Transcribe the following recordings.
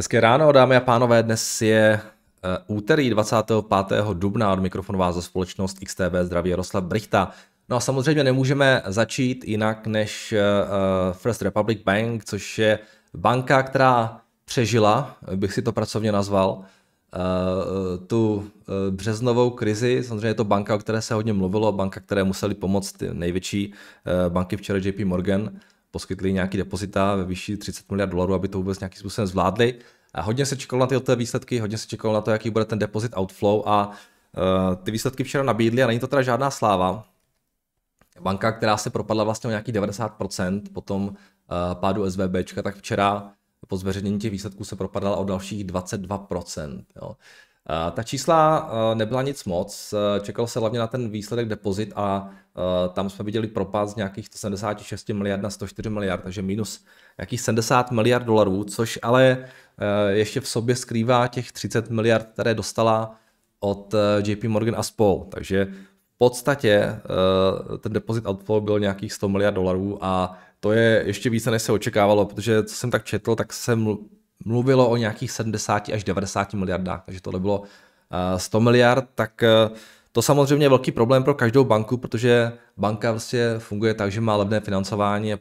Hezké ráno, dámy a pánové, dnes je eh, úterý 25. dubna od mikrofonu vás za společnost XTB Zdraví Jaroslav Brichta. No a samozřejmě nemůžeme začít jinak než eh, eh, First Republic Bank, což je banka, která přežila, bych si to pracovně nazval, tu březnovou krizi. Samozřejmě je to banka, o které se hodně mluvilo, banka, které museli pomoct ty největší banky včera JP Morgan poskytli nějaký depozita ve výši 30 miliard dolarů, aby to vůbec nějakým způsobem zvládli. A hodně se čekalo na tyto výsledky, hodně se čekalo na to, jaký bude ten depozit outflow a uh, ty výsledky včera nabídly a není to teda žádná sláva. Banka, která se propadla vlastně o nějaký 90% po tom uh, pádu SVBčka, tak včera po zveřejnění těch výsledků se propadala o dalších 22%. Jo. Eh, ta čísla eh, nebyla nic moc, eh, čekal se hlavně na ten výsledek depozit a tam jsme viděli propad z nějakých 76 miliard na 104 miliard, takže minus nějakých 70 miliard dolarů, což ale ještě v sobě skrývá těch 30 miliard, které dostala od JP Morgan a spol. Takže v podstatě ten depozit outflow byl nějakých 100 miliard dolarů a to je ještě více, než se očekávalo, protože co jsem tak četl, tak jsem mluvilo o nějakých 70 až 90 miliardách, takže tohle bylo 100 eh, miliard, tak eh, to samozřejmě je velký problém pro každou banku, protože banka vlastně funguje tak, že má levné financování a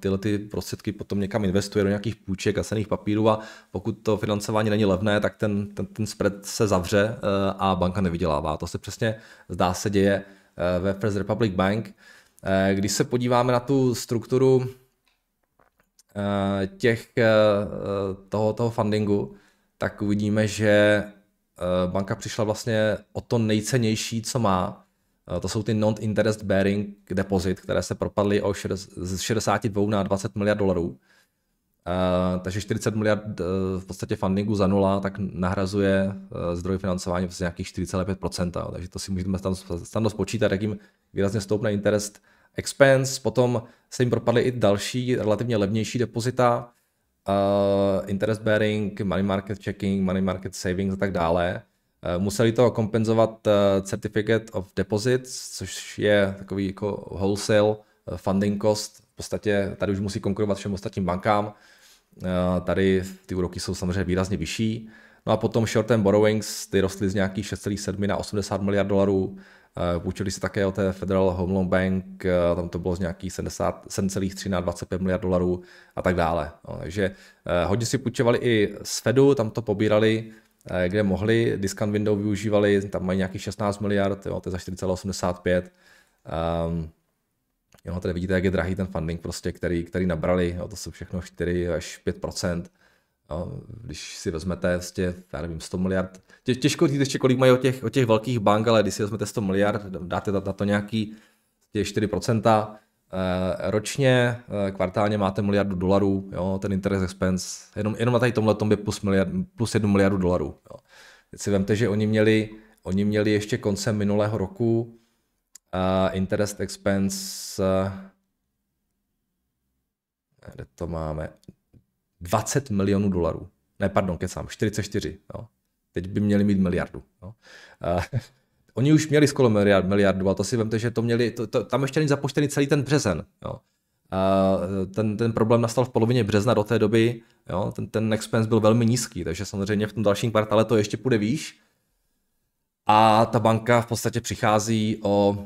tyhle ty prostředky potom někam investuje do nějakých půjček a cených papírů a pokud to financování není levné, tak ten, ten, ten spread se zavře eh, a banka nevydělává. To se přesně zdá se děje ve First Republic Bank. Když se podíváme na tu strukturu Eh, těch, eh, toho, toho fundingu, tak uvidíme, že eh, banka přišla vlastně o to nejcennější, co má. To jsou ty non-interest bearing deposit, které se propadly o z 62 na 20 miliard dolarů. Takže 40 miliard v podstatě fundingu za nula, tak nahrazuje zdroj financování vlastně nějakých 4,5%. Takže to si můžeme tam snadno spočítat, jakým výrazně stoupne interest Expense, potom se jim propadly i další relativně levnější depozita, uh, interest bearing, money market checking, money market savings a tak dále. Uh, museli to kompenzovat uh, certificate of deposits, což je takový jako wholesale funding cost. V podstatě tady už musí konkurovat všem ostatním bankám. Uh, tady ty úroky jsou samozřejmě výrazně vyšší. No a potom short-term borrowings, ty rostly z nějakých 6,7 na 80 miliard dolarů. Eh, půjčili si také o té Federal Home Loan Bank, eh, tam to bylo z nějakých 7,3 na 25 miliard dolarů a tak dále. No, takže eh, hodně si půjčovali i z Fedu, tam to pobírali, kde mohli, discount window využívali, tam mají nějakých 16 miliard, jo, to je za 4,85. Um, ehm, jo, no, tady vidíte, jak je drahý ten funding, prostě, který, který nabrali, jo, to jsou všechno 4 až 5 když si vezmete vlastně, já nevím, 100 miliard, tě, těžko říct ještě kolik mají o těch, o těch velkých bank, ale když si vezmete 100 miliard, dáte na to nějaký 4% vlastně eh, ročně, eh, kvartálně máte miliardu dolarů, jo, ten interest expense, jenom, jenom na tady tomhle tom je plus, miliard, plus 1 miliardu dolarů. Jo. Teď si vemte, že oni měli, oni měli ještě koncem minulého roku uh, interest expense, uh, kde to máme, 20 milionů dolarů. Ne, pardon, kecám, 44. Jo. Teď by měli mít miliardu. Jo. Uh, oni už měli skoro miliard, miliardu, ale to si vemte, že to měli, to, to, tam ještě není započtený celý ten březen. Jo. Uh, ten, ten problém nastal v polovině března do té doby, jo, ten, ten expense byl velmi nízký, takže samozřejmě v tom dalším kvartále to ještě půjde výš. A ta banka v podstatě přichází o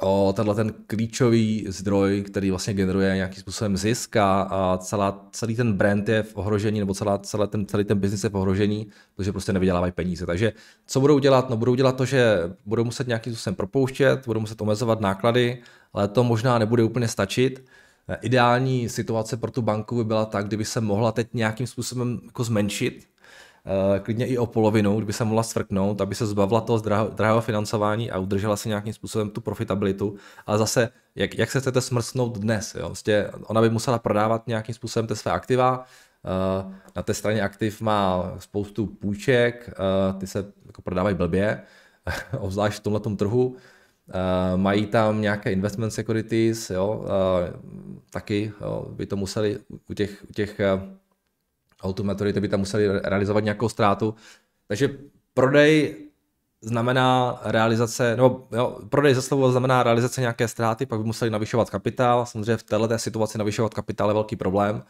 o tenhle ten klíčový zdroj, který vlastně generuje nějakým způsobem zisk a, celá, celý ten brand je v ohrožení, nebo celá, celá ten, celý ten biznis je v ohrožení, protože prostě nevydělávají peníze. Takže co budou dělat? No budou dělat to, že budou muset nějakým způsobem propouštět, budou muset omezovat náklady, ale to možná nebude úplně stačit. Ideální situace pro tu banku by byla tak, kdyby se mohla teď nějakým způsobem jako zmenšit, Eh, klidně i o polovinu, kdyby se mohla svrknout, aby se zbavila toho drahého financování a udržela si nějakým způsobem tu profitabilitu. A zase, jak, jak se chcete smrsnout dnes? Jo? Vlastně ona by musela prodávat nějakým způsobem ty své aktiva, eh, na té straně aktiv má spoustu půjček, eh, ty se jako prodávají blbě, obzvlášť v tomhle trhu. Uh, mají tam nějaké investment securities, jo, uh, taky jo, by to museli u těch, u těch automatory by tam museli realizovat nějakou ztrátu. Takže prodej znamená realizace, nebo jo, prodej ze slovo znamená realizace nějaké ztráty, pak by museli navyšovat kapitál. Samozřejmě v této situaci navyšovat kapitál je velký problém,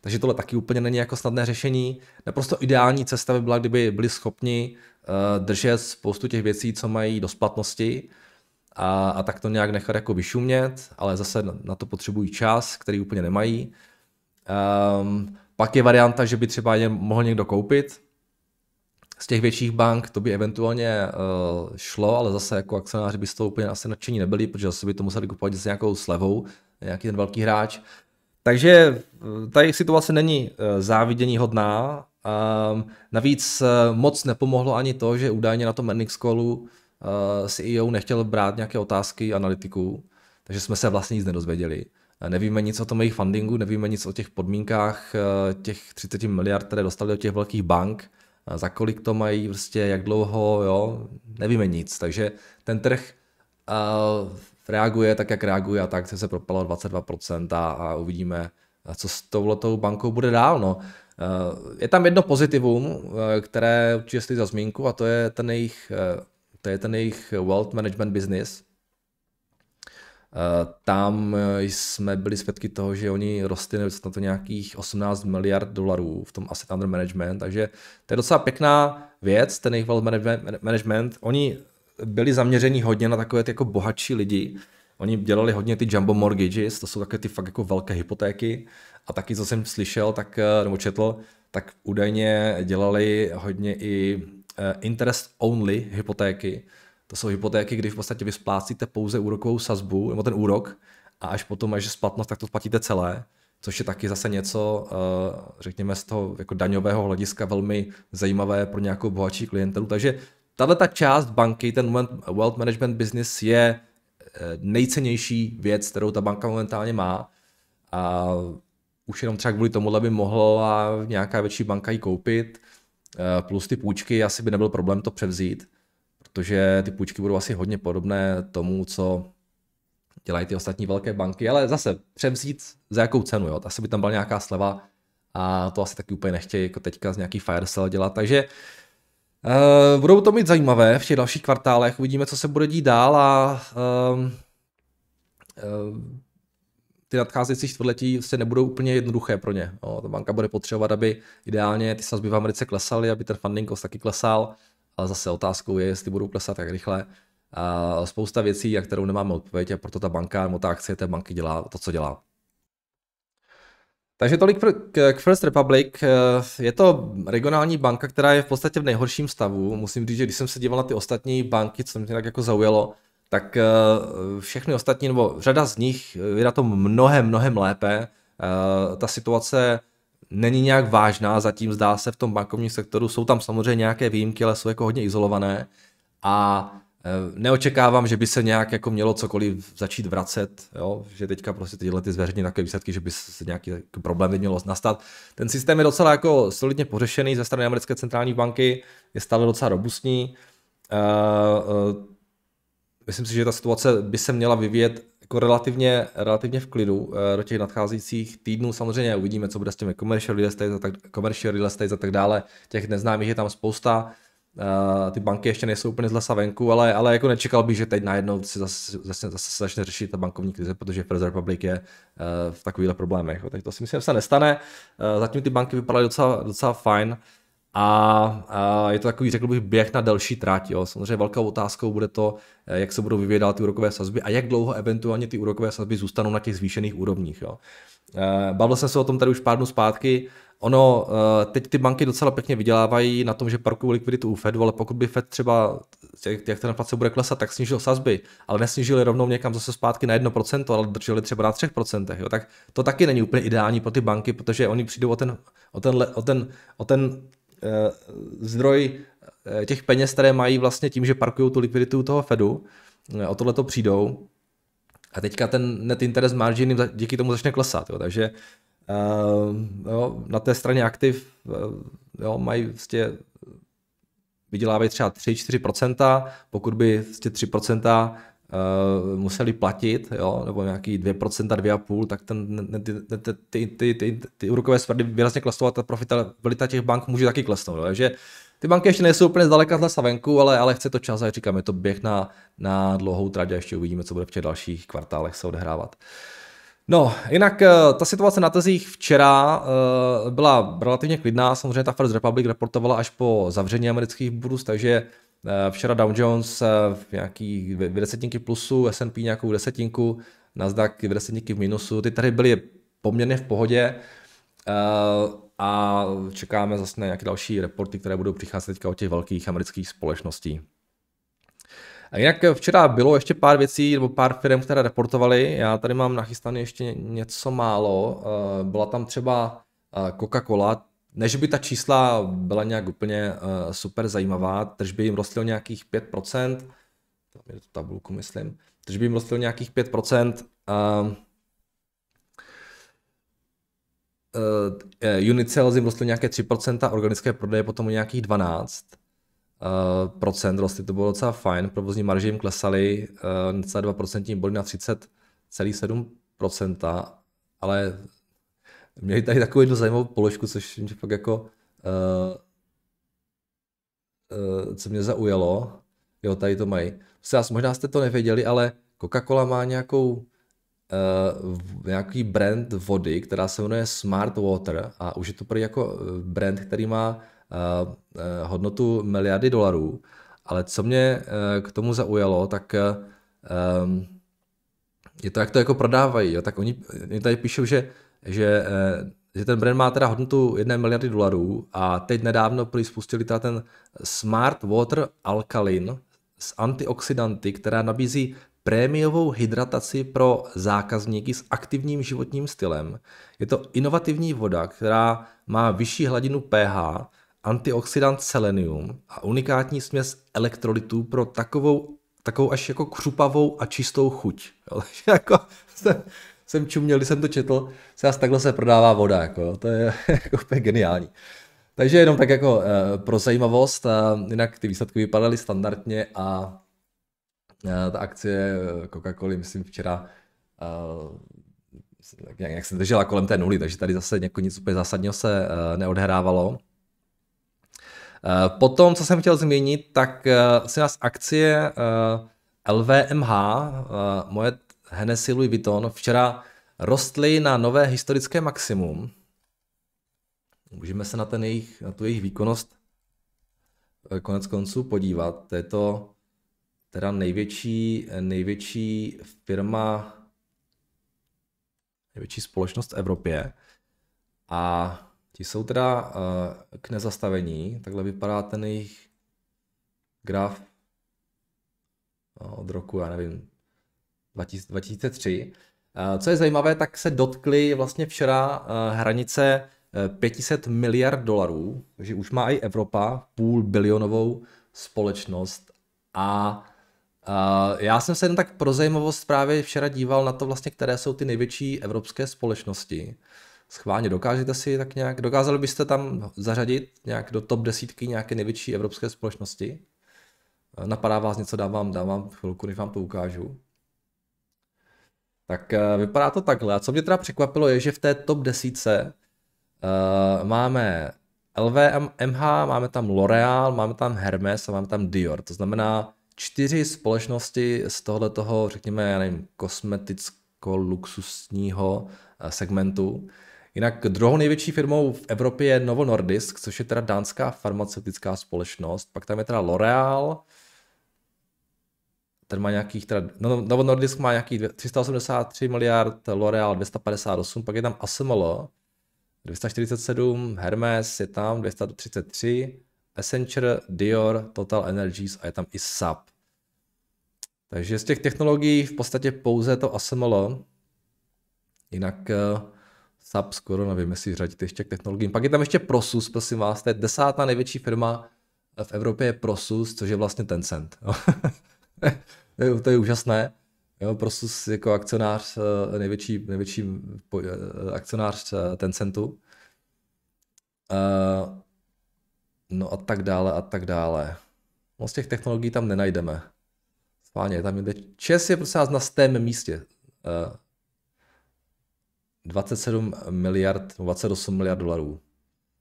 takže tohle taky úplně není jako snadné řešení. Naprosto ideální cesta by byla, kdyby byli schopni uh, držet spoustu těch věcí, co mají do splatnosti a, a tak to nějak nechat jako vyšumět, ale zase na, na to potřebují čas, který úplně nemají. Um, pak je varianta, že by třeba jen mohl někdo koupit z těch větších bank, to by eventuálně uh, šlo, ale zase jako akcionáři by z toho úplně asi nadšení nebyli, protože zase by to museli kupovat s nějakou slevou, nějaký ten velký hráč. Takže eh, ta jejich situace není eh, závidění hodná. Um, ehm, navíc moc nepomohlo ani to, že údajně na tom earnings callu uh, CEO nechtěl brát nějaké otázky analytiků, takže jsme se vlastně nic nedozvěděli nevíme nic o tom jejich fundingu, nevíme nic o těch podmínkách eh, těch 30 miliard, které dostali od těch velkých bank, za kolik to mají, prostě jak dlouho, jo, nevíme nic. Takže ten trh uh, reaguje tak, jak reaguje a tak se propalo 22% a, a uvidíme, co s touhletou bankou bude dál. No. Uh, je tam jedno pozitivum, uh, které určitě stojí za zmínku a to je ten jejich, uh, to je ten jejich wealth management business, tam jsme byli svědky toho, že oni rostli na to nějakých 18 miliard dolarů v tom asset under management, takže to je docela pěkná věc, ten jejich wealth management. Oni byli zaměřeni hodně na takové ty jako bohatší lidi, Oni dělali hodně ty jumbo mortgages, to jsou takové ty fakt jako velké hypotéky a taky, co jsem slyšel, tak, nebo četl, tak údajně dělali hodně i eh, interest only hypotéky, to jsou hypotéky, kdy v podstatě vy splácíte pouze úrokovou sazbu, nebo ten úrok, a až potom, až je splatnost, tak to splatíte celé, což je taky zase něco, eh, řekněme z toho jako daňového hlediska velmi zajímavé pro nějakou bohatší klientelu. Takže tahle ta část banky, ten wealth management business je eh, nejcennější věc, kterou ta banka momentálně má. A už jenom třeba kvůli tomu, by mohla nějaká větší banka ji koupit, eh, plus ty půjčky, asi by nebyl problém to převzít protože ty půjčky budou asi hodně podobné tomu, co dělají ty ostatní velké banky, ale zase převzít za jakou cenu, jo? Asi by tam byla nějaká sleva a to asi taky úplně nechtějí jako teďka z nějaký fire sale dělat, takže uh, budou to mít zajímavé v těch dalších kvartálech, uvidíme, co se bude dít dál a uh, uh, ty nadcházející čtvrtletí se nebudou úplně jednoduché pro ně. No, ta banka bude potřebovat, aby ideálně ty sazby v Americe klesaly, aby ten funding cost taky klesal, ale zase otázkou je, jestli budou klesat tak rychle. A spousta věcí, na kterou nemáme odpověď a proto ta banka nebo ta akcie té banky dělá to, co dělá. Takže tolik k First Republic. Je to regionální banka, která je v podstatě v nejhorším stavu. Musím říct, že když jsem se díval na ty ostatní banky, co mě tak jako zaujalo, tak eh, všechny ostatní, nebo řada z nich je na tom mnohem, mnohem lépe. Eh, ta situace není nějak vážná, zatím zdá se v tom bankovním sektoru, jsou tam samozřejmě nějaké výjimky, ale jsou jako hodně izolované a eh, neočekávám, že by se nějak jako mělo cokoliv začít vracet, jo? že teďka prostě tyhle ty zveřejně takové výsledky, že by se nějaký jako problém mělo nastat. Ten systém je docela jako solidně pořešený ze strany americké centrální banky, je stále docela robustní. Uh, uh, myslím si, že ta situace by se měla vyvíjet jako relativně, relativně v klidu eh, do těch nadcházejících týdnů. Samozřejmě uvidíme, co bude s těmi commercial real estate a tak, commercial real estate a tak dále. Těch neznámých je tam spousta. Eh, ty banky ještě nejsou úplně z lesa venku, ale, ale jako nečekal bych, že teď najednou si zase, zase, zase začne řešit ta bankovní krize, protože First Republic je eh, v takovýchhle problémech. Tak to si myslím, že se nestane. zatím ty banky vypadaly docela, docela fajn. Uh, a, a je to takový, řekl bych, běh na delší tráť. Jo. Samozřejmě velkou otázkou bude to, eh, jak se budou vyvědat ty úrokové sazby a jak dlouho eventuálně ty úrokové sazby zůstanou na těch zvýšených úrovních. Jo. Eh, bavil jsem se o tom tady už pár dnů zpátky. Ono, eh, teď ty banky docela pěkně vydělávají na tom, že parkují likviditu u Fedu, ale pokud by Fed třeba, jak, jak ten inflace bude klesat, tak snížil sazby, ale nesnížili rovnou někam zase zpátky na 1%, ale drželi třeba na 3%. Jo. Tak to taky není úplně ideální pro ty banky, protože oni přijdou o ten, o ten, o ten, o ten Eh, zdroj eh, těch peněz, které mají vlastně tím, že parkují tu likviditu toho Fedu, eh, o tohle to přijdou a teďka ten net interest margin díky tomu začne klesat. Jo. Takže jo, na té straně aktiv jo, mají vlastně vydělávají třeba 3-4%, pokud by vlastně 3% uh, museli platit, jo, nebo nějaký 2%, 2,5%, tak ten, ty, ty, ty, ty, ty, ty úrokové svrdy výrazně klesnou a ta profitabilita těch bank může taky klesnout. Jo. Takže ty banky ještě nejsou úplně zdaleka z lesa venku, ale, ale chce to čas a říkám, je to běh na, na dlouhou trať a ještě uvidíme, co bude v těch dalších kvartálech se odehrávat. No, jinak eh, ta situace na trzích včera uh, byla relativně klidná, samozřejmě ta First Republic reportovala až po zavření amerických burz, takže Včera Dow Jones eh, v nějaký v desetinky plusu, S&P nějakou desetinku, Nasdaq v desetinky v minusu. Ty tady byly poměrně v pohodě eh, a čekáme zase na nějaké další reporty, které budou přicházet teďka od těch velkých amerických společností. A jinak včera bylo ještě pár věcí nebo pár firm, které reportovaly. Já tady mám nachystané ještě něco málo. Eh, byla tam třeba Coca-Cola, ne, že by ta čísla byla nějak úplně uh, super zajímavá, tržby jim rostly o nějakých 5%, tam je tu tabulku, myslím, tržby jim rostly o nějakých 5%, uh, uh, unit sales jim rostly nějaké 3%, organické prodeje potom o nějakých 12%, uh, eh, procent rostly, to bylo docela fajn, provozní marže jim klesaly uh, eh, 2% body na 30,7%, ale Měli tady takovou jednu zajímavou položku, což mě pak jako, uh, uh, co mě zaujalo, jo, tady to mají. Prostě vás, možná jste to nevěděli, ale Coca-Cola má nějakou, uh, nějaký brand vody, která se jmenuje Smart Water a už je to prý jako brand, který má uh, uh, hodnotu miliardy dolarů. Ale co mě uh, k tomu zaujalo, tak uh, je to, jak to jako prodávají. Jo? Tak oni, oni tady píšou, že že, eh, že ten brand má teda hodnotu 1 miliardy dolarů a teď nedávno spustili teda ten Smart Water Alkaline s antioxidanty, která nabízí prémiovou hydrataci pro zákazníky s aktivním životním stylem. Je to inovativní voda, která má vyšší hladinu pH, antioxidant selenium a unikátní směs elektrolitů pro takovou, takovou až jako křupavou a čistou chuť. Jo, jako, jsem čuměl, když jsem to četl, se asi takhle se prodává voda, jako, to je jako úplně geniální. Takže jenom tak jako e, pro zajímavost, a eh, jinak ty výsledky vypadaly standardně a a eh, ta akcie Coca-Cola, myslím včera, tak jak, nějak se držela kolem té nuly, takže tady zase něko, jako nic úplně zásadního se a, neodhrávalo. A, potom, co jsem chtěl změnit, tak e, si nás akcie a, LVMH, moje Hennessy Louis Vuitton včera rostly na nové historické maximum. Můžeme se na, ten jejich, na tu jejich výkonnost eh, konec konců podívat. To je to teda největší, největší firma, největší společnost v Evropě. A ti jsou teda eh, k nezastavení. Takhle vypadá ten jejich graf no, od roku, já nevím, 2003. Eh, co je zajímavé, tak se dotkli vlastně včera eh, hranice 500 eh, miliard dolarů, takže už má i Evropa půl bilionovou společnost a já jsem se jen tak pro zajímavost právě včera díval na to vlastně, které jsou ty největší evropské společnosti. Schválně dokážete si tak nějak, dokázali byste tam zařadit nějak do top desítky nějaké největší evropské společnosti? Napadá vás něco, dávám, dávám chvilku, než vám to ukážu. Tak eh, vypadá to takhle. A co mě teda překvapilo, je, že v té top desíce uh, eh, máme LVMH, máme tam L'Oreal, máme tam Hermes a máme tam Dior. To znamená čtyři společnosti z tohle toho, řekněme, já nevím, kosmeticko-luxusního eh, segmentu. Jinak druhou největší firmou v Evropě je Novo Nordisk, což je teda dánská farmaceutická společnost. Pak tam je teda L'Oreal, ten má nějakých, teda, no, Novo Nordisk má nějakých 383 miliard, L'Oreal 258, pak je tam ASML 247, Hermes je tam 233, Accenture, Dior, Total Energies a je tam i SAP. Takže z těch technologií v podstatě pouze to ASML, jinak eh, SAP skoro nevím, jestli řadit ještě k technologiím. Pak je tam ještě Prosus, prosím vás, to je desátá největší firma v Evropě je Prosus, což je vlastně Tencent. Eh, to je úžasné. Jo, Prosus jako akcionář, eh, největší, největší eh, akcionář Tencentu. no a tak dále a tak dále. Moc těch technologií tam nenajdeme. Fáně, tam jde. Čes je prostě na stém místě. 27 miliard, 28 miliard dolarů.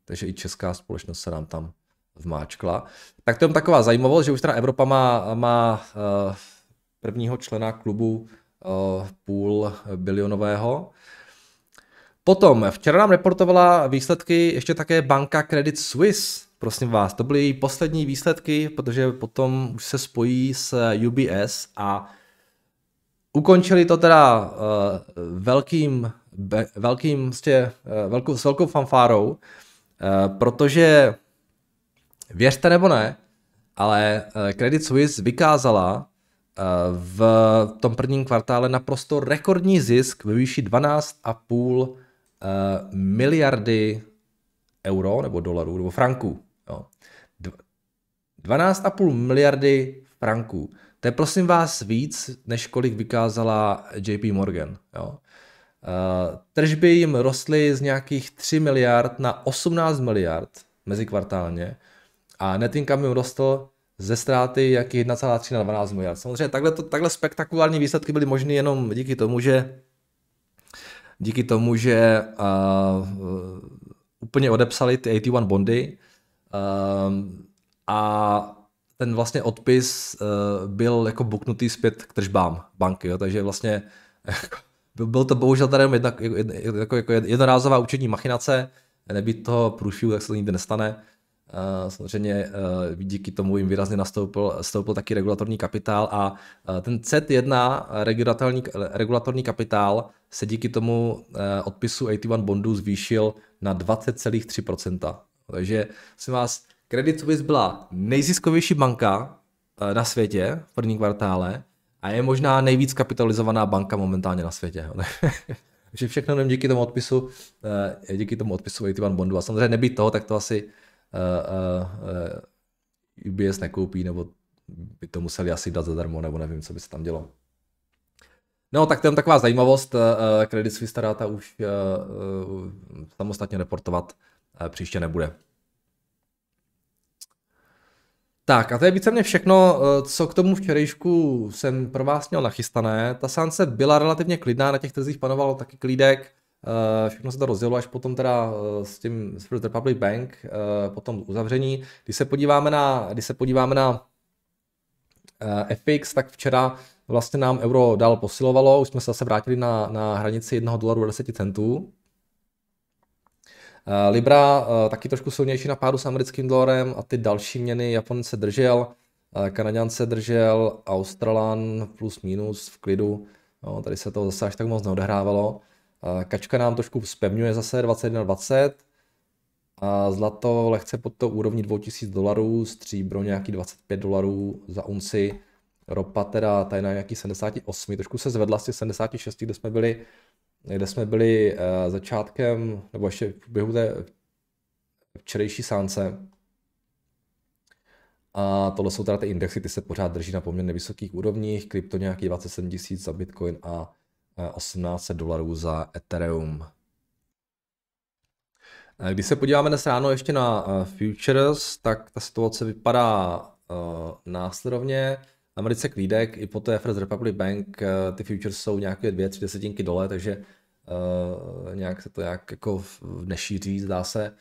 Takže i česká společnost se nám tam vmáčkla. Tak to je taková zajímavost, že už teda Evropa má, má uh, prvního člena klubu eh, půl bilionového. Potom, včera nám reportovala výsledky ještě také banka Credit Suisse, prosím vás, to byly její poslední výsledky, protože potom už se spojí s UBS a ukončili to teda eh, velkým, velkým vlastně, velkou, s velkou fanfárou, protože věřte nebo ne, ale Credit Suisse vykázala v tom prvním kvartále naprosto rekordní zisk ve výši 12,5 eh, miliardy euro nebo dolarů nebo franků. 12,5 miliardy franků. To je prosím vás víc, než kolik vykázala JP Morgan. Jo. Eh, tržby jim rostly z nějakých 3 miliard na 18 miliard mezi a net income jim rostl ze ztráty jaký 1,3 na 12 miliard. Samozřejmě takhle, to, takhle spektakulární výsledky byly možné jenom díky tomu, že díky tomu, že uh, úplně odepsali ty 1 bondy uh, a ten vlastně odpis uh, byl jako buknutý zpět k tržbám banky, jo, takže vlastně jako, byl to bohužel tady jedna, jako, jako jednorázová účetní machinace, nebýt toho průšvihu, tak se to nikdy nestane. Eh, samozřejmě eh, díky tomu jim výrazně nastoupil stoupil taky regulatorní kapitál a eh, ten c 1 regulatorní, regulatorní kapitál se díky tomu odpisu AT1 bondů zvýšil na 20,3%. Takže si vás, Credit Suisse byla nejziskovější banka na světě v prvním kvartále a je možná nejvíc kapitalizovaná banka momentálně na světě. Takže všechno jenom díky tomu odpisu, díky tomu odpisu AT1 bondu. A samozřejmě nebýt toho, tak to asi uh, eh, eh, eh, uh, UBS nekoupí, nebo by to museli asi dát zadarmo, nebo nevím, co by se tam dělo. No, tak je taková zajímavost, Credit Suisse data už samostatně reportovat příště nebude. Tak a to je víceméně všechno, co k tomu včerejšku jsem pro vás měl nachystané. Ta sánce byla relativně klidná, na těch trzích panoval taky klídek. Eh, všechno se to rozdělilo až potom teda eh, s tím s First Republic Bank, eh, potom uzavření. Když se podíváme na, když se podíváme na FX, tak včera vlastně nám euro dál posilovalo, už jsme se zase vrátili na, na hranici 1 dolaru 10 centů. Libra taky trošku silnější na pádu s americkým dolarem a ty další měny Japon se držel, Kanaďan se držel, Australan plus minus v klidu. No, tady se to zase až tak moc neodehrávalo. Kačka nám trošku spevňuje zase 21,20 a zlato lehce pod to úrovní 2000 dolarů, stříbro nějaký 25 dolarů za unci, ropa teda tady na nějaký 78, trošku se zvedla z těch 76, kde jsme byli, kde jsme byli eh, začátkem, nebo ještě v běhu té včerejší sánce. A tohle jsou teda ty indexy, ty se pořád drží na poměrně vysokých úrovních, krypto nějaký 27 000 za Bitcoin a 18 eh, dolarů za Ethereum. Eh, když se podíváme dnes ráno ještě na eh, futures, tak ta situace vypadá následovně. Americe kvídek. i po té First Republic Bank ty futures jsou nějaké 2-3 desetinky dole, takže nějak se to nějak jako nešíří, zdá se.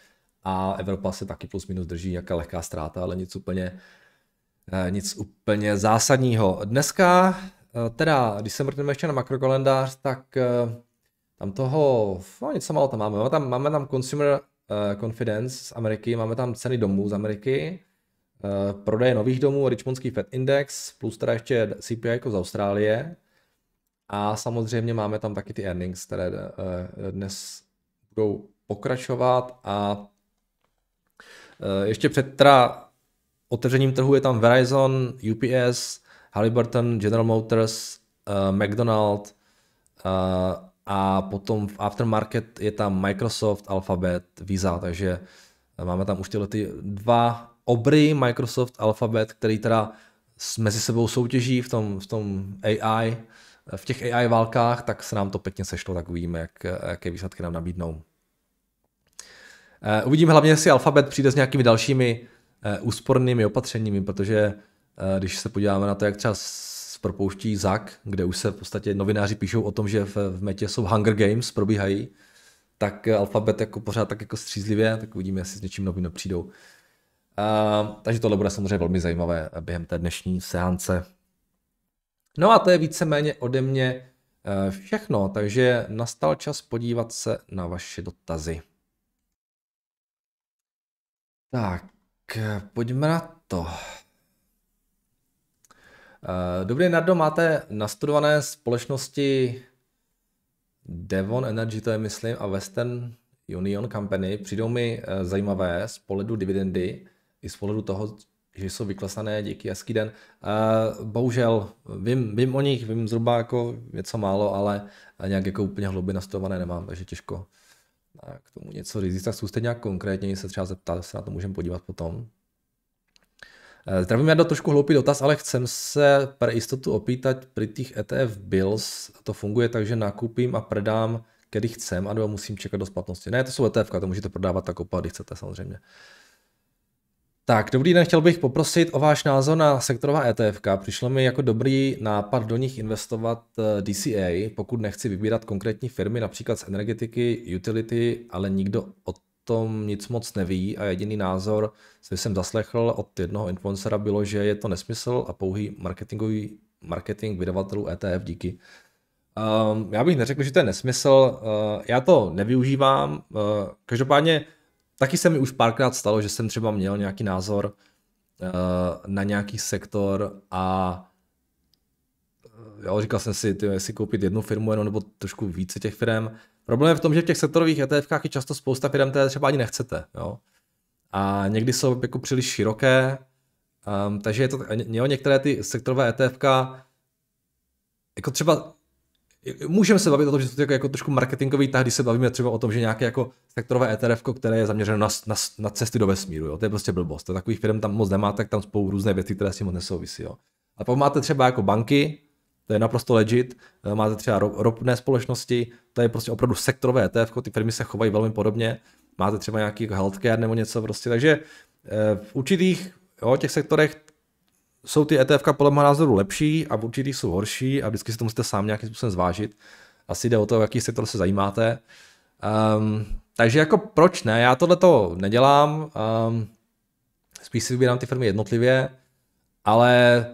A Evropa se taky plus minus drží, nějaká lehká ztráta, ale nic úplně nic úplně zásadního. Dneska Eh, teda, když se mrkneme ještě na makrokalendář, tak eh, tam toho, no něco málo tam máme. Máme tam, máme tam consumer eh, confidence z Ameriky, máme tam ceny domů z Ameriky, prodeje nových domů, Richmondský Fed Index, plus teda ještě CPI jako z Austrálie. A samozřejmě máme tam taky ty earnings, které dnes budou pokračovat a ještě před teda otevřením trhu je tam Verizon, UPS, Halliburton, General Motors, uh, McDonald uh, a potom v aftermarket je tam Microsoft, Alphabet, Visa, takže eh, máme tam už tyhle ty dva obry Microsoft, Alphabet, který teda mezi sebou soutěží v tom, v tom AI, v těch AI válkách, tak se nám to pěkně sešlo, tak uvidíme, jak, jaké výsledky nám nabídnou. Uvidíme hlavně, jestli Alphabet přijde s nějakými dalšími úspornými opatřeními, protože Eh, když se podíváme na to, jak třeba propouští Zak, kde už se v podstatě novináři píšou o tom, že v, v metě jsou Hunger Games, probíhají, tak eh, Alphabet jako pořád tak jako střízlivě, tak uvidíme, jestli s něčím novým přijdou. Uh, eh, takže tohle bude samozřejmě velmi zajímavé během té dnešní seance. No a to je víceméně ode mě všechno, takže nastal čas podívat se na vaše dotazy. Tak, pojďme na to. Eh, dobrý Nardo, máte nastudované společnosti Devon Energy, to je myslím, a Western Union Company. Přijdou mi eh, zajímavé z pohledu dividendy i z pohledu toho, že jsou vyklesané, díky, hezký den. Eh, bohužel vím, vím o nich, vím zhruba jako něco málo, ale nějak jako úplně hlubě nastudované nemám, takže těžko k tomu něco říct. Tak zkuste nějak konkrétně se třeba zeptat, se na to můžeme podívat potom. Eh, zdravím, já do trošku hloupý dotaz, ale chcem se pro jistotu opýtat, při těch ETF bills to funguje tak, že nakupím a prodám, kdy chcem, nebo musím čekat do splatnosti. Ne, to jsou ETF, to můžete prodávat tak opa, kdy chcete samozřejmě. Tak, dobrý den, chtěl bych poprosit o váš názor na sektorová ETF. Přišlo mi jako dobrý nápad do nich investovat eh, DCA, pokud nechci vybírat konkrétní firmy, například z energetiky, utility, ale nikdo od tom nic moc neví a jediný názor, který jsem zaslechl od jednoho influencera, bylo, že je to nesmysl a pouhý marketingový marketing vydavatelů ETF díky. Um, já bych neřekl, že to je nesmysl, uh, já to nevyužívám, uh, každopádně taky se mi už párkrát stalo, že jsem třeba měl nějaký názor uh, na nějaký sektor a říkal jsem si, ty, jestli koupit jednu firmu jenom nebo trošku více těch firm Problém je v tom, že v těch sektorových etf je často spousta firm, které třeba ani nechcete. Jo? A někdy jsou jako příliš široké, um, takže je to, jo, některé ty sektorové ETF, jako třeba Můžeme se bavit o tom, že jsou je jako, jako trošku marketingový tah, když se bavíme třeba o tom, že nějaké jako sektorové ETF, které je zaměřeno na, na, na cesty do vesmíru, jo? to je prostě blbost. To takových firm tam moc nemá, tak tam spolu různé věci, které s tím moc nesouvisí. Jo? A pak máte třeba jako banky, to je naprosto legit. Eh, máte třeba ropné společnosti, to je prostě opravdu sektorové ETF, ty firmy se chovají velmi podobně. Máte třeba nějaký healthcare nebo něco prostě, takže eh, v určitých jo, těch sektorech jsou ty ETF podle mého názoru lepší a v určitých jsou horší a vždycky si to musíte sám nějakým způsobem zvážit. Asi jde o to, jaký sektor se zajímáte. Um, takže jako proč ne? Já tohle to nedělám. Um, spíš si vybírám ty firmy jednotlivě, ale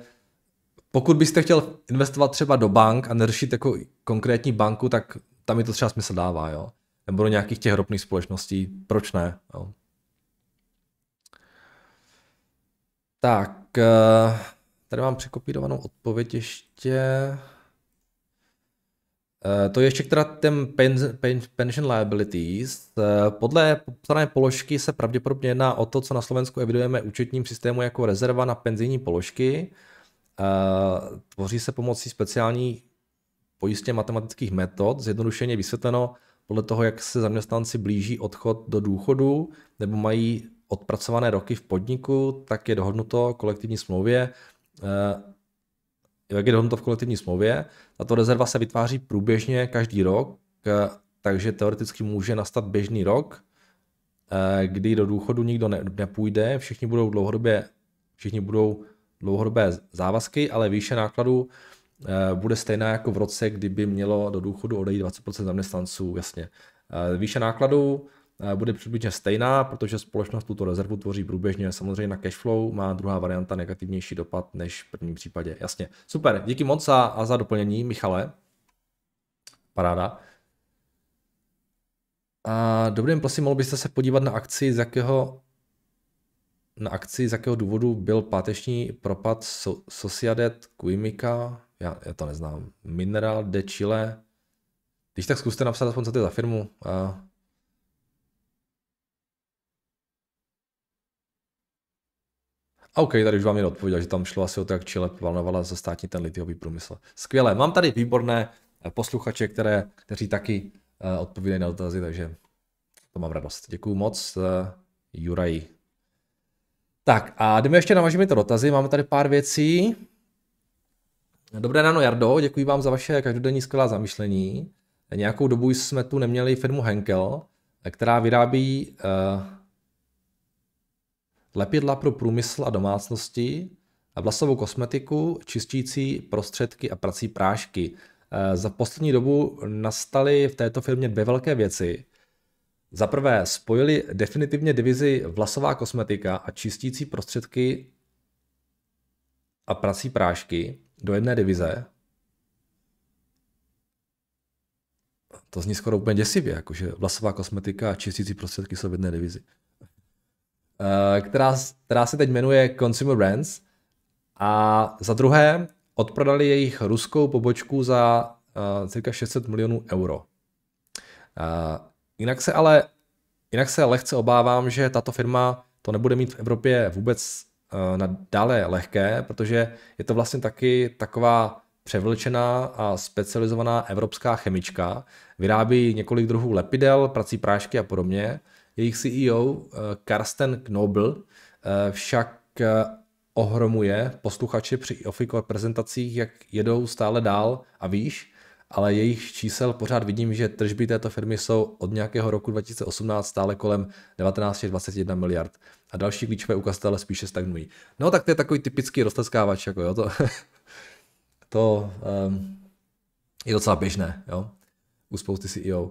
pokud byste chtěl investovat třeba do bank a neřešit jako konkrétní banku, tak tam mi to třeba smysl dává, jo. Nebo do nějakých těch hropných společností, proč ne, jo. Tak, eh, tady mám překopírovanou odpověď ještě. Eh, to je ještě která ten pension liabilities. Eh, podle popsané položky se pravděpodobně jedná o to, co na Slovensku evidujeme účetním systému jako rezerva na penzijní položky. Eh, tvoří se pomocí speciální pojistně matematických metod, zjednodušeně vysvětleno podle toho, jak se zaměstnanci blíží odchod do důchodu nebo mají odpracované roky v podniku, tak je dohodnuto kolektivní smlouvě, eh, jak je dohodnuto v kolektivní smlouvě. Tato rezerva se vytváří průběžně každý rok, eh, takže teoreticky může nastat běžný rok, kdy do důchodu nikdo nepůjde, všichni budou dlouhodobě, všichni budou dlouhodobé závazky, ale výše nákladů eh, bude stejná jako v roce, kdyby mělo do důchodu odejít 20% zaměstnanců, jasně. Eh, výše nákladů eh, bude přibližně stejná, protože společnost tuto rezervu tvoří průběžně. Samozřejmě na cashflow má druhá varianta negativnější dopad než v prvním případě. Jasně. Super, díky moc a, a za doplnění, Michale. Paráda. A, dobrý den, prosím, mohl byste se podívat na akci, z jakého na akci, z jakého důvodu byl páteční propad so- Sociedad Quimica, já, já to neznám, Mineral de Chile. Když tak zkuste napsat aspoň, co to je za firmu. A... A OK, tady už vám jen odpověděl, že tam šlo asi o to, jak Chile plánovala zastátnit ten litiový průmysl. Skvěle, mám tady výborné eh, posluchače, které, kteří taky eh, odpovídají na dotazy, takže to mám radost. Děkuji moc, eh, Juraj. Tak a jdeme ještě na to dotazy, máme tady pár věcí. Dobré ráno Jardo, děkuji vám za vaše každodenní skvělá zamyšlení. Nějakou dobu jsme tu neměli firmu Henkel, která vyrábí uh, lepidla pro průmysl a domácnosti, vlasovou kosmetiku, čistící prostředky a prací prášky. Uh, za poslední dobu nastaly v této firmě dvě velké věci. Za prvé, spojili definitivně divizi vlasová kosmetika a čistící prostředky a prací prášky do jedné divize. To zní skoro úplně děsivě, jakože vlasová kosmetika a čistící prostředky jsou v jedné divizi. Eh, která, která se teď jmenuje Consumer Brands. A za druhé, odprodali jejich ruskou pobočku za uh, cirka 600 milionů euro. Uh, Jinak se ale jinak se lehce obávám, že tato firma to nebude mít v Evropě vůbec uh, nadále lehké, protože je to vlastně taky taková převlčená a specializovaná evropská chemička. Vyrábí několik druhů lepidel, prací prášky a podobně. Jejich CEO eh, Karsten Knobel eh, však ohromuje posluchače při Ofico prezentacích, jak jedou stále dál a výš ale jejich čísel pořád vidím, že tržby této firmy jsou od nějakého roku 2018 stále kolem 19-21 miliard. A další klíčové ukazatele spíše stagnují. No tak to je takový typický roztleskávač, jako jo, to, to um, je docela běžné, jo, u spousty CEO. Uh,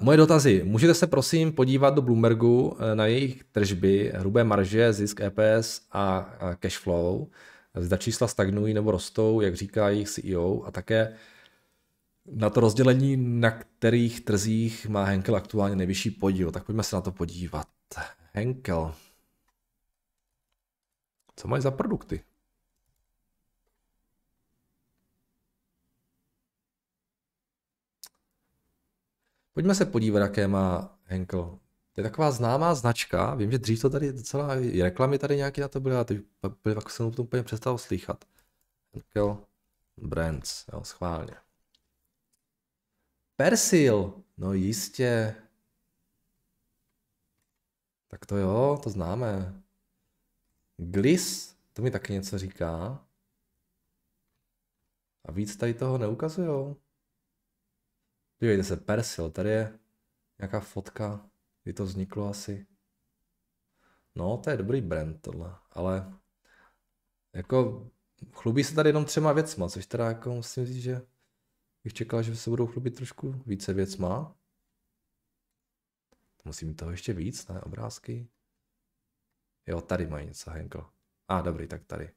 moje dotazy. Můžete se prosím podívat do Bloombergu eh, na jejich tržby, hrubé marže, zisk EPS a cash flow. Zda čísla stagnují nebo rostou, jak říká jejich CEO, a také na to rozdělení, na kterých trzích má Henkel aktuálně nejvyšší podíl. Tak pojďme se na to podívat. Henkel. Co mají za produkty? Pojďme se podívat, jaké má Henkel. To je taková známá značka, vím, že dřív to tady docela, i reklamy tady nějaký na to byly, ale teď jsem to úplně přestal slychat. Henkel Brands, jo, schválně. Persil, no jistě. Tak to jo, to známe. Glis, to mi taky něco říká. A víc tady toho neukazujou. Dívejte se, Persil, tady je nějaká fotka, kdy to vzniklo asi. No, to je dobrý brand tohle, ale jako chlubí se tady jenom třema věcma, což teda jako musím říct, že bych čekal, že se budou chlubit trošku více věcma. Musím toho ještě víc, ne? Obrázky. Jo, tady mají něco, Henko. A, ah, dobrý, tak tady.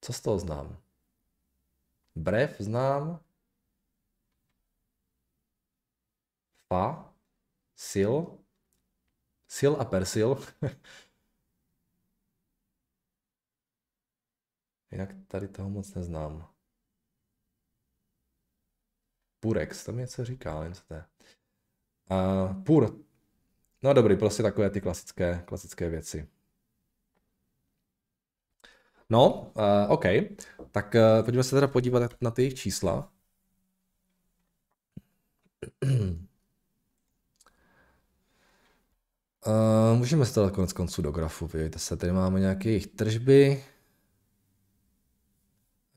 Co z toho znám? Brev znám. Fa. Sil. Sil a persil. Jinak tady toho moc neznám. Purex, to mi něco říká, nevím, co to je. A pur. No dobrý, prostě takové ty klasické, klasické věci. No, uh, OK. Tak uh, pojďme se teda podívat na ty jejich čísla. Uh, můžeme se teda konec konců do grafu, podívejte se, tady máme nějaké jejich tržby,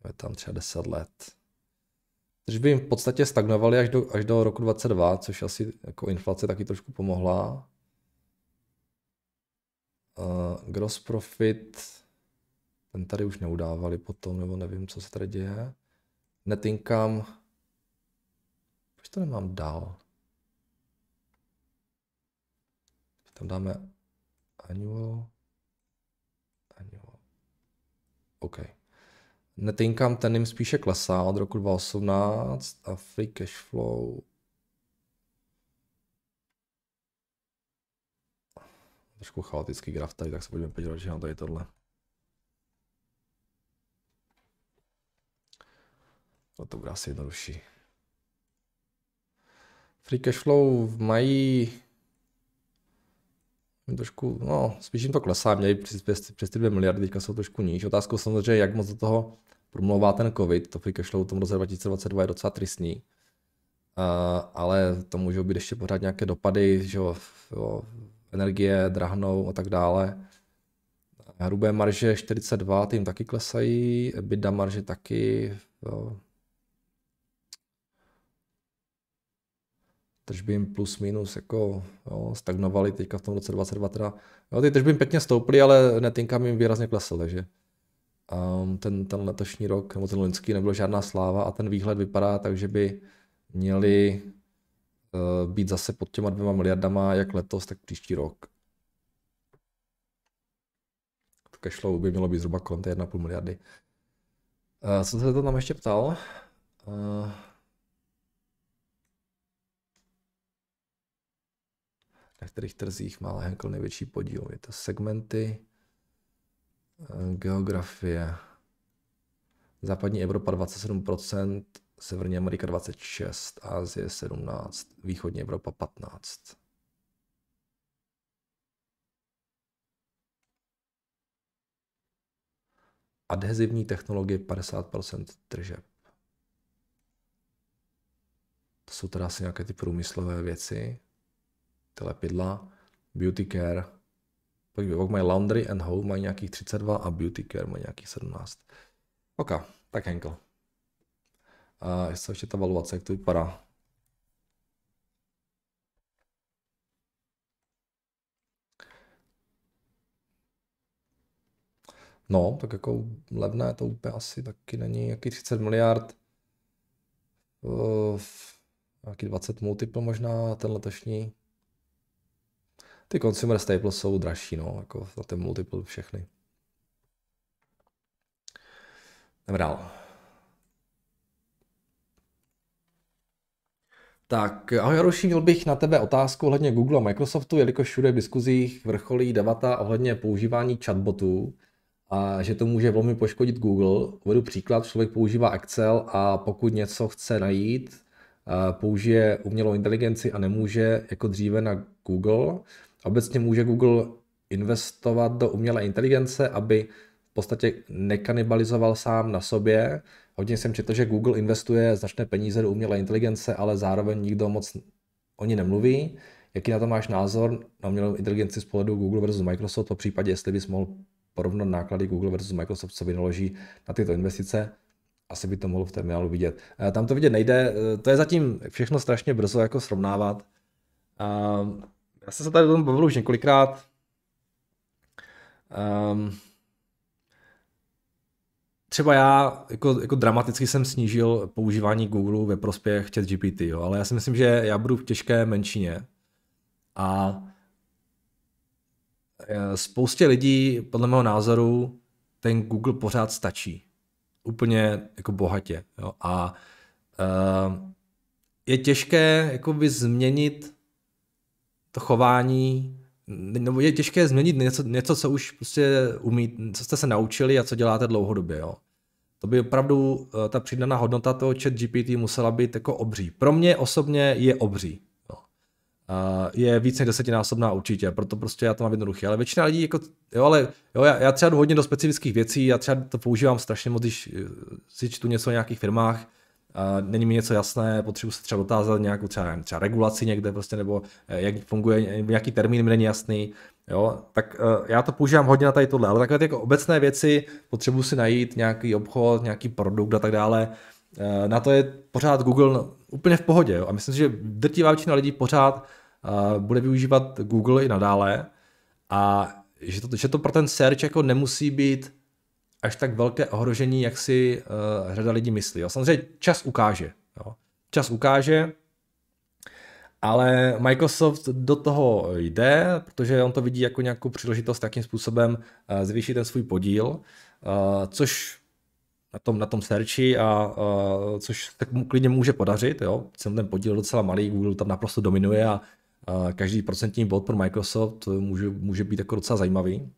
je tam třeba 10 let. by jim v podstatě stagnovali až do, až do roku 22, což asi jako inflace taky trošku pomohla. Uh, gross profit, ten tady už neudávali potom, nebo nevím, co se tady děje. Net income, proč to nemám dál? Tam dáme annual, annual, OK. Net income ten jim spíše klesá od roku 2018 a free cash flow. Trošku chaotický graf tady, tak se pojďme podívat, že mám tady tohle. No to bude asi jednodušší. Free cash flow mají trošku, no, spíš jim to klesá, měli přes, přes, přes ty 2 miliardy, teďka jsou trošku níž. Otázkou samozřejmě, jak moc do toho promlouvá ten COVID, to free cashflow v tom roce 2022 je docela tristní. Uh, ale to můžou být ještě pořád nějaké dopady, že jo, jo energie drahnou a tak dále. Hrubé marže 42, ty jim taky klesají, EBITDA marže taky, jo, tržby jim plus minus jako jo, stagnovaly teďka v tom roce 2022. Teda, jo, ty tržby jim pěkně stouply, ale netinka jim výrazně klesl, takže um, ten, ten letošní rok, nebo ten loňský, nebyl žádná sláva a ten výhled vypadá tak, že by měli uh, být zase pod těma dvěma miliardama, jak letos, tak příští rok. To cashflow by mělo být zhruba kolem té 1,5 miliardy. Uh, co se to tam ještě ptal? Uh, na kterých trzích má Henkel největší podíl. Je to segmenty, eh, geografie. Západní Evropa 27%, Severní Amerika 26%, Asie 17%, Východní Evropa 15%. Adhezivní technologie 50% tržeb. To jsou teda asi nějaké ty průmyslové věci ty lepidla. Beauty care, pak Vogue mají Laundry and Home mají nějakých 32 a Beauty Care mají nějakých 17. OK, tak Henkel. A jestli ještě ta valuace, jak to vypadá? No, tak jako levné to úplně asi taky není. Jaký 30 miliard? Uh, nějaký 20 multiple možná ten letošní ty consumer staples jsou dražší, no, jako na ten multiple všechny. Jdeme dál. Tak, ahoj Aruši, měl bych na tebe otázku ohledně Google a Microsoftu, jelikož všude v diskuzích vrcholí debata ohledně používání chatbotů a že to může velmi poškodit Google. Uvedu příklad, člověk používá Excel a pokud něco chce najít, eh, použije umělou inteligenci a nemůže jako dříve na Google, Obecně může Google investovat do umělé inteligence, aby v podstatě nekanibalizoval sám na sobě. Hodně jsem četl, že Google investuje značné peníze do umělé inteligence, ale zároveň nikdo moc o ní nemluví. Jaký na to máš názor na umělou inteligenci z pohledu Google versus Microsoft, po případě, jestli bys mohl porovnat náklady Google versus Microsoft, co vynaloží na tyto investice, asi by to mohl v terminálu vidět. Eh, tam to vidět nejde, eh, to je zatím všechno strašně brzo jako srovnávat. Ehm, já jsem se tady o tom bavil už několikrát. Um, třeba já jako, jako dramaticky jsem snížil používání Google ve prospěch chat GPT, jo, ale já si myslím, že já budu v těžké menšině a e, spoustě lidí, podle mého názoru, ten Google pořád stačí. Úplně jako bohatě. Jo. A uh, je těžké jakoby změnit to chování, nebo je těžké změnit něco, něco, co už prostě umí, co jste se naučili a co děláte dlouhodobě, jo. To by opravdu eh, ta přidaná hodnota toho chat GPT musela být jako obří. Pro mě osobně je obří. Jo. Je víc než desetinásobná určitě, proto prostě já to mám jednoduché. Ale většina lidí, jako, jo, ale jo, já, já třeba jdu hodně do specifických věcí, já třeba to používám strašně moc, když eh, si čtu něco o nějakých firmách, není mi něco jasné, potřebuji se třeba dotázat nějakou třeba, nevím, třeba regulaci někde prostě, nebo eh, jak funguje, nějaký eh, termín mi není jasný, jo, tak eh, já to používám hodně na tady tohle, ale takové ty jako obecné věci, potřebuji si najít nějaký obchod, nějaký produkt a tak dále, na to je pořád Google no, úplně v pohodě jo? a myslím si, že drtivá většina lidí pořád bude využívat Google i nadále a že to, že to pro ten search jako nemusí být až tak velké ohrožení, jak si uh, řada lidí myslí. Jo. Samozřejmě čas ukáže. Jo. Čas ukáže, ale Microsoft do toho jde, protože on to vidí jako nějakou příležitost, jakým způsobem uh, eh, zvýšit ten svůj podíl, uh, což na tom, na tom searchi, a, uh, což tak mu klidně může podařit. Jo. Jsem ten podíl docela malý, Google tam naprosto dominuje a každý procentní bod pro Microsoft může, může být jako docela zajímavý.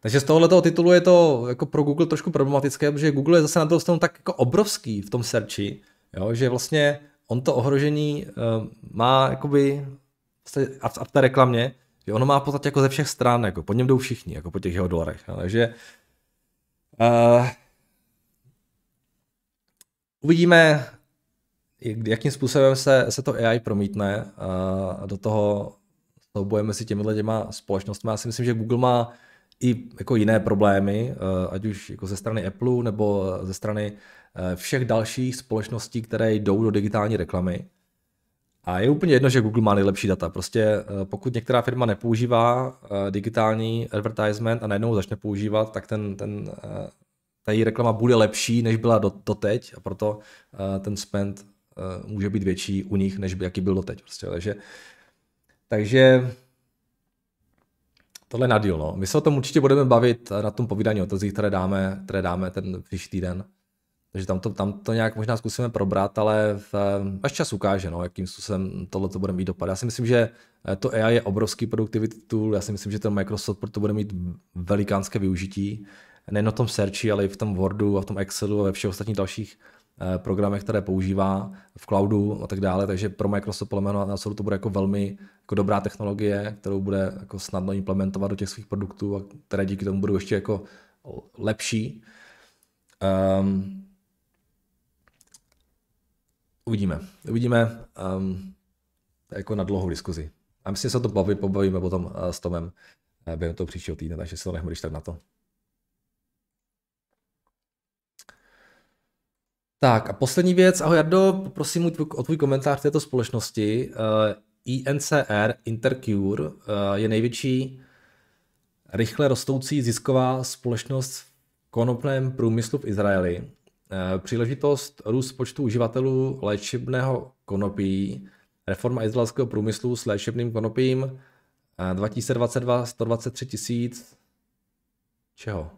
Takže z tohoto titulu je to jako pro Google trošku problematické, protože Google je zase na druhou stranu tak jako obrovský v tom searchi, jo, že vlastně on to ohrožení uh, má jakoby a v, a v té reklamě, že ono má v podstatě jako ze všech stran, jako po něm jdou všichni, jako po těch jeho dolarech. Jo, takže uh, uvidíme, jakým způsobem se, se to AI promítne uh, do toho souboje mezi těmihle těma společnostmi. Já si myslím, že Google má i jako jiné problémy, eh, ať už jako ze strany Apple nebo eh, ze strany eh, všech dalších společností, které jdou do digitální reklamy. A je úplně jedno, že Google má nejlepší data. Prostě pokud některá firma nepoužívá digitální advertisement a najednou začne používat, tak ten, ten, ta její reklama bude lepší, než byla doteď a proto ten spend může být větší u nich, než by jaký byl doteď. Prostě. Takže, takže tohle na díl, no. My se o tom určitě budeme bavit na tom povídání o tozích, které dáme, které dáme ten příští týden. Takže tam to, tam to nějak možná zkusíme probrat, ale v, až čas ukáže, no, jakým způsobem tohle to bude mít dopad. Já si myslím, že eh, to AI je obrovský produktivity tool, já si myslím, že ten Microsoft pro to bude mít velikánské využití, nejen na tom searchi, ale i v tom Wordu a v tom Excelu a ve všech ostatních dalších Eh, programech, které používá v cloudu a tak dále, takže pro Microsoft podle na názoru to bude jako velmi jako dobrá technologie, kterou bude jako snadno implementovat do těch svých produktů a které díky tomu budou ještě jako lepší. Um, uvidíme. Uvidíme um, jako na dlouhou diskuzi. A myslím, že se to pobavíme potom eh, s Tomem eh, během toho příštího týdne, takže se to nechme když tak na to. Tak a poslední věc, ahoj Jardo, poprosím o tvůj komentář této společnosti. Eh, INCR, Intercure, eh, je největší rychle rostoucí zisková společnost v konopném průmyslu v Izraeli. Eh, příležitost růst počtu uživatelů léčebného konopí, reforma izraelského průmyslu s léčebným konopím 2022 123 tisíc čeho?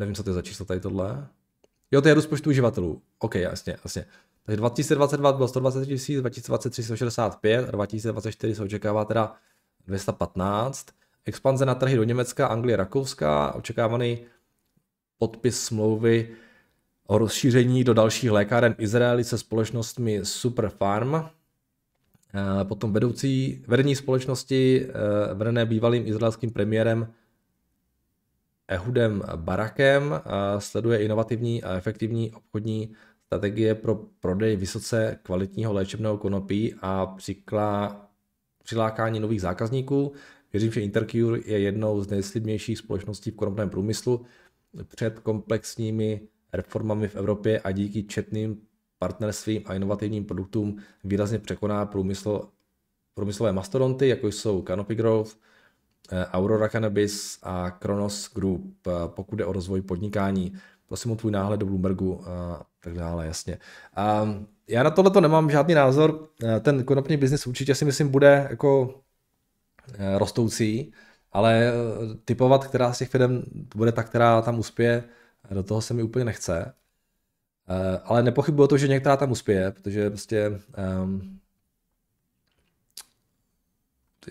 Nevím, co to je za číslo tady tohle. Jo, to je růst počtu uživatelů. OK, jasně, jasně. Takže 2022 bylo 120 tisíc, 2023 165 a 2024 se očekává teda 215. Expanze na trhy do Německa, Anglie, Rakouska, očekávaný podpis smlouvy o rozšíření do dalších lékáren Izraeli se společnostmi Superfarm. Eh, potom vedoucí vedení společnosti eh, vedené bývalým izraelským premiérem Ehudem Barakem sleduje inovativní a efektivní obchodní strategie pro prodej vysoce kvalitního léčebného konopí a přiklá, přilákání nových zákazníků. Věřím, že Intercure je jednou z nejslibnějších společností v konopném průmyslu před komplexními reformami v Evropě a díky četným partnerstvím a inovativním produktům výrazně překoná průmysl, průmyslové mastodonty, jako jsou Canopy Growth, Eh, Aurora Cannabis a Kronos Group, eh, pokud jde o rozvoj podnikání. Prosím o tvůj náhled do Bloombergu a eh, tak dále, jasně. A ehm, já na tohle to nemám žádný názor. Ten konopný biznis určitě si myslím bude jako rostoucí, ale typovat, která z těch firm bude ta, která tam uspěje, do toho se mi úplně nechce. Ale nepochybuji o to, že některá tam uspěje, protože prostě um,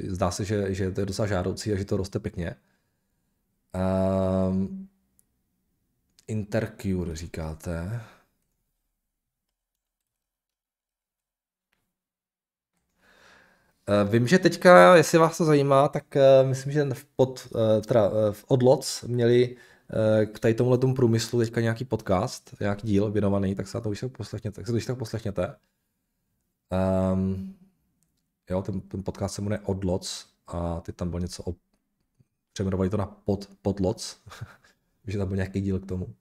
zdá se, že, že to je docela žádoucí a že to roste pěkně. Um, Intercure říkáte. Eh, vím, že teďka, jestli vás to zajímá, tak eh, myslím, že v, pod, eh, teda v Odloc měli k tady tomu tomu průmyslu teďka nějaký podcast, nějaký díl věnovaný, tak se na to už tak poslechněte, tak se to už tak poslechněte. Um, Jo, ten, ten podcast se jmenuje Odloc a ty tam bylo něco o... Přeměnovali to na pod, Podloc, že tam byl nějaký díl k tomu.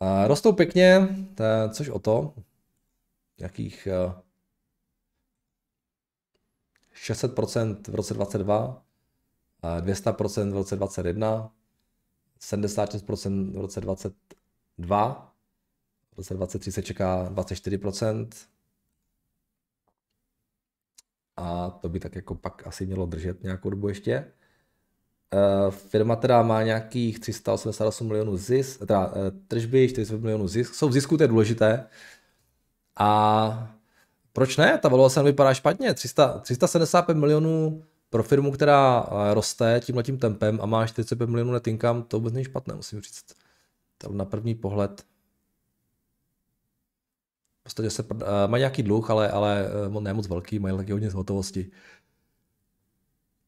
A rostou pěkně, ta, což o to, nějakých 600% eh, v roce 22, 200% v roce 21, 76% v roce 22, v roce 23 se čeká 24%, a to by tak jako pak asi mělo držet nějakou dobu ještě. Uh, firma teda má nějakých 388 milionů zisk, teda uh, tržby, 40 milionů zisk, jsou v zisku, to je důležité. A proč ne? Ta valuace vypadá špatně. 300, 375 milionů pro firmu, která eh, roste tímhletím tempem a má 45 milionů net income, to vůbec není špatné, musím říct. To na první pohled podstatě se, uh, mají nějaký dluh, ale, ale uh, eh, ne moc velký, mají taky hodně hotovosti.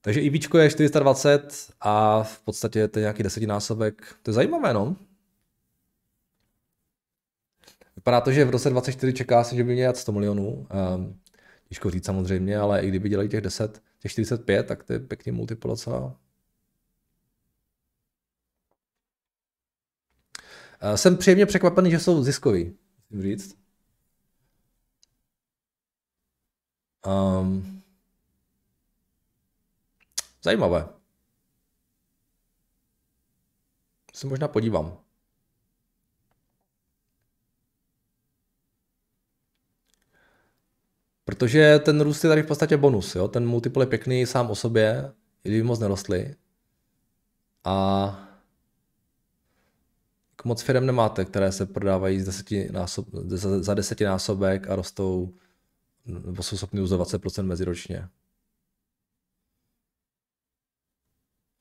Takže IBčko je 420 a v podstatě to je nějaký desetinásobek. To je zajímavé, no. Vypadá to, že v roce 24 čeká se, že by měl 100 milionů. Um, těžko říct samozřejmě, ale i kdyby dělali těch 10, těch 45, tak to je pěkný multiple docela. Eh, jsem příjemně překvapený, že jsou ziskoví, musím říct. Um, zajímavé. Se možná podívám. Protože ten růst je tady v podstatě bonus, jo? ten multiple je pěkný sám o sobě, i kdyby moc nerostly. A moc firm nemáte, které se prodávají z deseti násob, za desetinásobek a rostou nebo jsou schopni uzdovat 20% meziročně.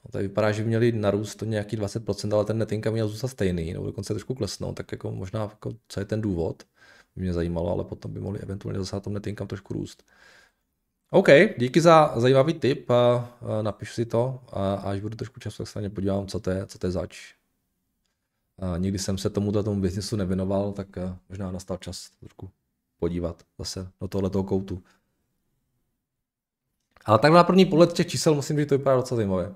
No, tady vypadá, že by měli narůst to nějaký 20%, ale ten netinka měl zůstat stejný, nebo dokonce trošku klesnout, tak jako možná, jako, co je ten důvod, by mě zajímalo, ale potom by mohli eventuálně zase na tom netinkám trošku růst. OK, díky za zajímavý tip, napíšu si to a až budu trošku času, tak se na ně podívám, co to je, co to je zač. Nikdy jsem se tomuto tomu biznisu nevěnoval, tak možná nastal čas trošku podívat zase do tohoto koutu. Ale tak na první pohled těch čísel musím říct, to vypadá docela zajímavě.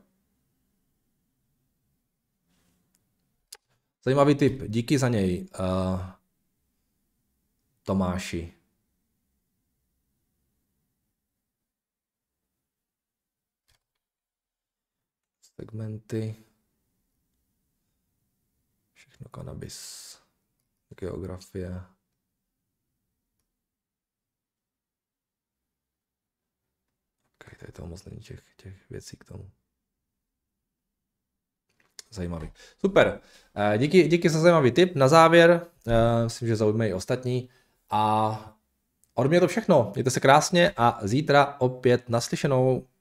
Zajímavý tip, díky za něj, uh, Tomáši. Segmenty. Všechno kanabis. Geografie. je to moc není těch, těch věcí k tomu. Zajímavý. Super. Eh, díky, díky za zajímavý tip. Na závěr, eh, myslím, že zaujme i ostatní. A od mě to všechno. Mějte se krásně a zítra opět naslyšenou.